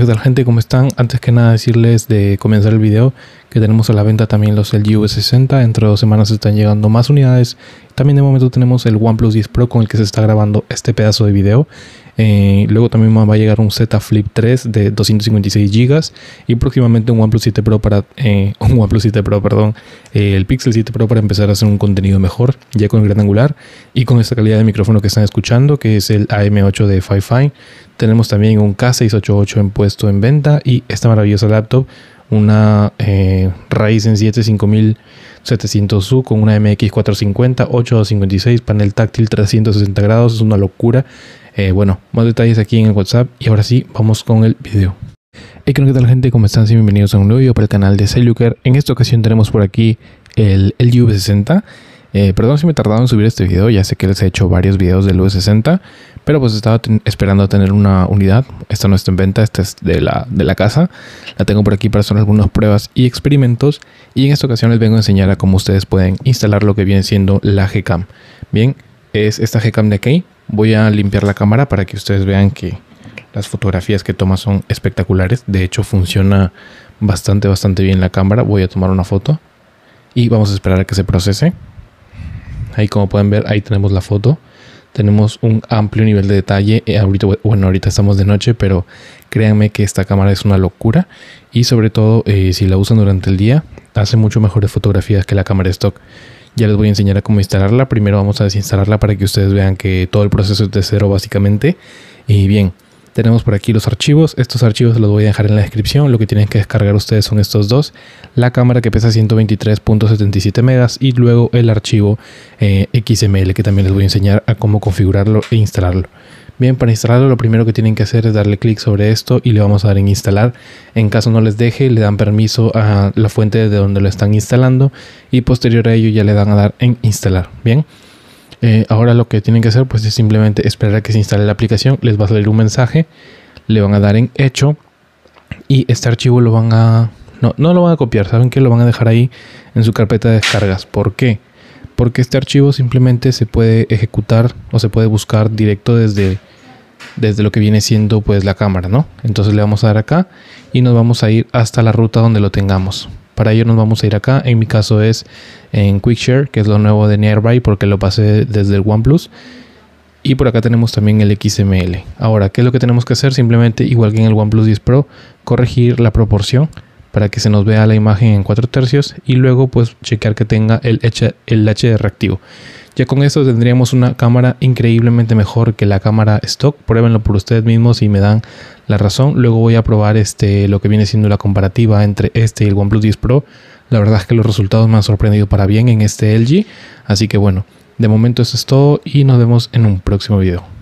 ¿Qué tal gente? ¿Cómo están? Antes que nada decirles de comenzar el video que tenemos a la venta también los LG V60. Entre dos semanas están llegando más unidades. También de momento tenemos el OnePlus 10 Pro con el que se está grabando este pedazo de video. Eh, luego también va a llegar un Z Flip 3 de 256 GB y próximamente un OnePlus 7 Pro para eh, un OnePlus 7 Pro, perdón, eh, el Pixel 7 Pro para empezar a hacer un contenido mejor, ya con el gran angular y con esta calidad de micrófono que están escuchando, que es el AM8 de Fifine. Tenemos también un K688 en puesto en venta y esta maravillosa laptop, una Ryzen 7 5700 u con una MX450, 856, panel táctil 360 grados, es una locura. Eh, bueno, más detalles aquí en el WhatsApp y ahora sí, vamos con el video. Hey, ¿qué tal gente? ¿Cómo están? bienvenidos a un nuevo video para el canal de Celluker. En esta ocasión tenemos por aquí el uv 60 eh, perdón si me he tardado en subir este video, ya sé que les he hecho varios videos del V60, pero pues estaba esperando a tener una unidad. Esta no está en venta, esta es de la, de la casa. La tengo por aquí para hacer algunas pruebas y experimentos. Y en esta ocasión les vengo a enseñar a cómo ustedes pueden instalar lo que viene siendo la Gcam. Bien, es esta Gcam de aquí Voy a limpiar la cámara para que ustedes vean que las fotografías que toma son espectaculares. De hecho, funciona bastante, bastante bien la cámara. Voy a tomar una foto y vamos a esperar a que se procese. Ahí como pueden ver, ahí tenemos la foto. Tenemos un amplio nivel de detalle. Eh, ahorita, bueno, ahorita estamos de noche, pero créanme que esta cámara es una locura. Y sobre todo, eh, si la usan durante el día, hace mucho mejores fotografías que la cámara stock. Ya les voy a enseñar a cómo instalarla. Primero vamos a desinstalarla para que ustedes vean que todo el proceso es de cero básicamente. Y bien, tenemos por aquí los archivos. Estos archivos los voy a dejar en la descripción. Lo que tienen que descargar ustedes son estos dos. La cámara que pesa 123.77 megas y luego el archivo eh, XML que también les voy a enseñar a cómo configurarlo e instalarlo. Bien, para instalarlo lo primero que tienen que hacer es darle clic sobre esto y le vamos a dar en instalar. En caso no les deje, le dan permiso a la fuente de donde lo están instalando y posterior a ello ya le dan a dar en instalar. Bien. Eh, ahora lo que tienen que hacer pues es simplemente esperar a que se instale la aplicación, les va a salir un mensaje, le van a dar en hecho y este archivo lo van a... No, no lo van a copiar, saben que lo van a dejar ahí en su carpeta de descargas. ¿Por qué? Porque este archivo simplemente se puede ejecutar o se puede buscar directo desde desde lo que viene siendo pues la cámara, ¿no? Entonces le vamos a dar acá y nos vamos a ir hasta la ruta donde lo tengamos. Para ello nos vamos a ir acá, en mi caso es en QuickShare, que es lo nuevo de Nearby porque lo pasé desde el OnePlus. Y por acá tenemos también el XML. Ahora, ¿qué es lo que tenemos que hacer? Simplemente, igual que en el OnePlus 10 Pro, corregir la proporción para que se nos vea la imagen en 4 tercios y luego pues chequear que tenga el, H, el HDR Ya con esto tendríamos una cámara increíblemente mejor que la cámara stock. Pruébenlo por ustedes mismos y me dan la razón. Luego voy a probar este, lo que viene siendo la comparativa entre este y el OnePlus 10 Pro. La verdad es que los resultados me han sorprendido para bien en este LG. Así que bueno, de momento eso es todo y nos vemos en un próximo video.